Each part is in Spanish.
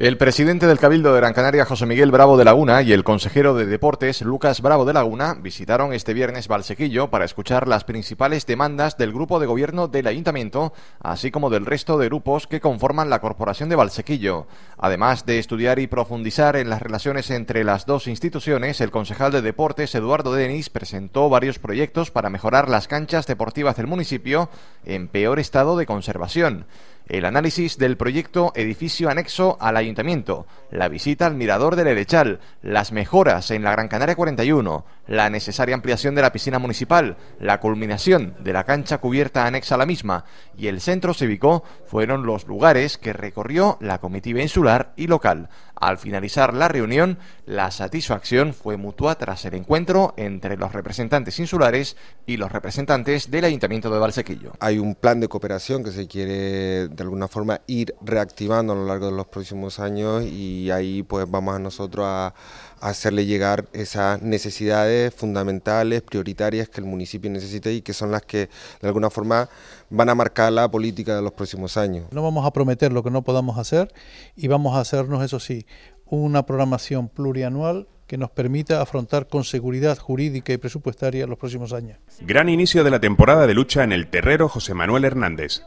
El presidente del Cabildo de Gran Canaria, José Miguel Bravo de Laguna, y el consejero de Deportes, Lucas Bravo de Laguna, visitaron este viernes Valsequillo para escuchar las principales demandas del grupo de gobierno del ayuntamiento, así como del resto de grupos que conforman la Corporación de Valsequillo. Además de estudiar y profundizar en las relaciones entre las dos instituciones, el concejal de Deportes, Eduardo Denis, presentó varios proyectos para mejorar las canchas deportivas del municipio en peor estado de conservación el análisis del proyecto edificio anexo al ayuntamiento, la visita al mirador del Erechal, las mejoras en la Gran Canaria 41, la necesaria ampliación de la piscina municipal, la culminación de la cancha cubierta anexa a la misma y el centro cívico fueron los lugares que recorrió la comitiva insular y local. Al finalizar la reunión, la satisfacción fue mutua tras el encuentro entre los representantes insulares y los representantes del Ayuntamiento de Valsequillo. Hay un plan de cooperación que se quiere de alguna forma ir reactivando a lo largo de los próximos años y ahí pues vamos a nosotros a hacerle llegar esas necesidades fundamentales, prioritarias que el municipio necesita y que son las que de alguna forma van a marcar la política de los próximos años. No vamos a prometer lo que no podamos hacer y vamos a hacernos, eso sí, una programación plurianual que nos permita afrontar con seguridad jurídica y presupuestaria los próximos años. Gran inicio de la temporada de lucha en el terrero José Manuel Hernández.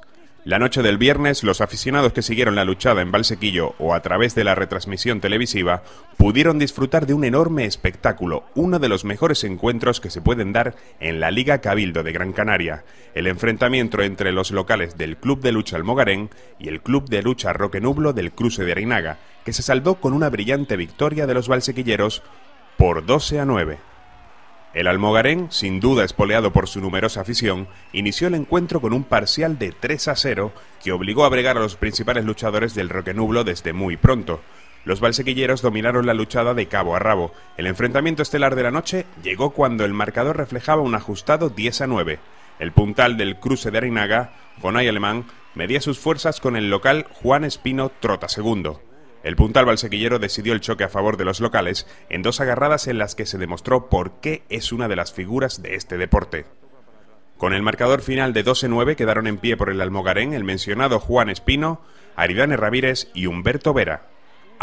La noche del viernes, los aficionados que siguieron la luchada en Valsequillo o a través de la retransmisión televisiva pudieron disfrutar de un enorme espectáculo, uno de los mejores encuentros que se pueden dar en la Liga Cabildo de Gran Canaria, el enfrentamiento entre los locales del Club de Lucha Almogarén y el Club de Lucha Roque Nublo del Cruce de Arinaga, que se saldó con una brillante victoria de los valsequilleros por 12 a 9. El Almogarén, sin duda espoleado por su numerosa afición, inició el encuentro con un parcial de 3 a 0 que obligó a bregar a los principales luchadores del Roque Nublo desde muy pronto. Los balsequilleros dominaron la luchada de cabo a rabo. El enfrentamiento estelar de la noche llegó cuando el marcador reflejaba un ajustado 10 a 9. El puntal del cruce de Arinaga, Jonay Alemán, medía sus fuerzas con el local Juan Espino Trota II. El puntal balsequillero decidió el choque a favor de los locales en dos agarradas en las que se demostró por qué es una de las figuras de este deporte. Con el marcador final de 12-9 quedaron en pie por el Almogarén el mencionado Juan Espino, Aridane Ramírez y Humberto Vera.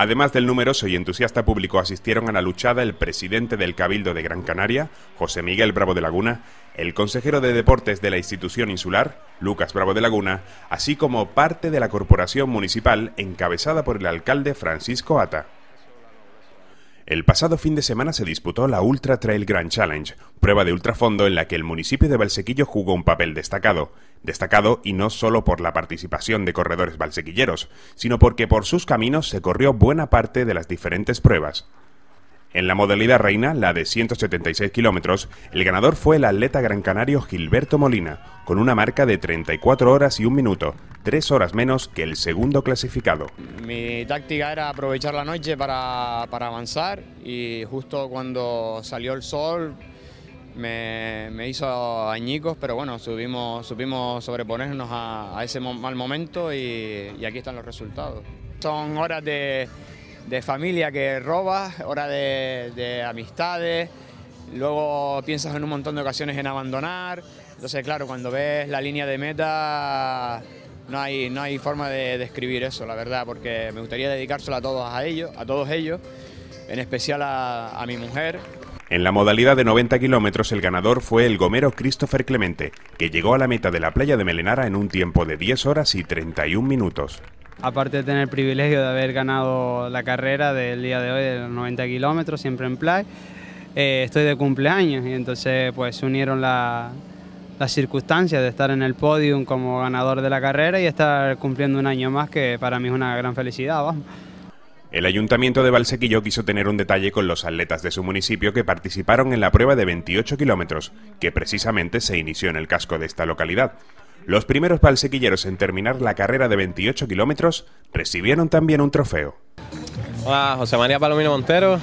Además del numeroso y entusiasta público, asistieron a la luchada el presidente del Cabildo de Gran Canaria, José Miguel Bravo de Laguna, el consejero de deportes de la institución insular, Lucas Bravo de Laguna, así como parte de la corporación municipal encabezada por el alcalde Francisco Ata. El pasado fin de semana se disputó la Ultra Trail Grand Challenge, prueba de ultrafondo en la que el municipio de Valsequillo jugó un papel destacado. Destacado y no solo por la participación de corredores valsequilleros, sino porque por sus caminos se corrió buena parte de las diferentes pruebas. En la modalidad reina, la de 176 kilómetros, el ganador fue el atleta gran canario Gilberto Molina, con una marca de 34 horas y un minuto, tres horas menos que el segundo clasificado. Mi táctica era aprovechar la noche para, para avanzar y justo cuando salió el sol me, me, hizo añicos, pero bueno, subimos, supimos sobreponernos a, ese mal momento y aquí están los resultados. Son horas de de familia que robas, hora de, amistades, luego piensas en un montón de ocasiones en abandonar. Entonces, claro, cuando ves la línea de meta, no hay, no hay forma de describir eso, la verdad, porque me gustaría dedicárselo a todos a ellos, a todos ellos, en especial a, a mi mujer. En la modalidad de 90 kilómetros el ganador fue el gomero Christopher Clemente, que llegó a la meta de la playa de Melenara en un tiempo de 10 horas y 31 minutos aparte de tener el privilegio de haber ganado la carrera del día de hoy de los 90 kilómetros, siempre en play, eh, estoy de cumpleaños y entonces pues se unieron las circunstancias de estar en el podium como ganador de la carrera y estar cumpliendo un año más que para mí es una gran felicidad. El ayuntamiento de Valsequillo quiso tener un detalle con los atletas de su municipio que participaron en la prueba de 28 kilómetros, que precisamente se inició en el casco de esta localidad. Los primeros balsequilleros en terminar la carrera de 28 kilómetros recibieron también un trofeo. Hola, José María Palomino Montero,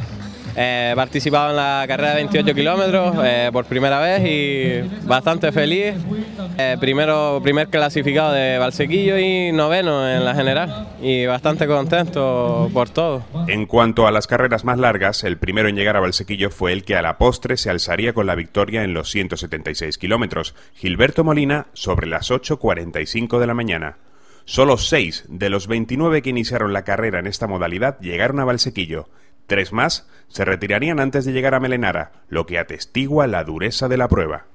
He eh, participado en la carrera de 28 kilómetros eh, por primera vez y bastante feliz. Eh, primero, primer clasificado de Valsequillo y noveno en la general y bastante contento por todo. En cuanto a las carreras más largas, el primero en llegar a Valsequillo fue el que a la postre se alzaría con la victoria en los 176 kilómetros, Gilberto Molina sobre las 8.45 de la mañana. Solo seis de los 29 que iniciaron la carrera en esta modalidad llegaron a Valsequillo, Tres más se retirarían antes de llegar a Melenara, lo que atestigua la dureza de la prueba.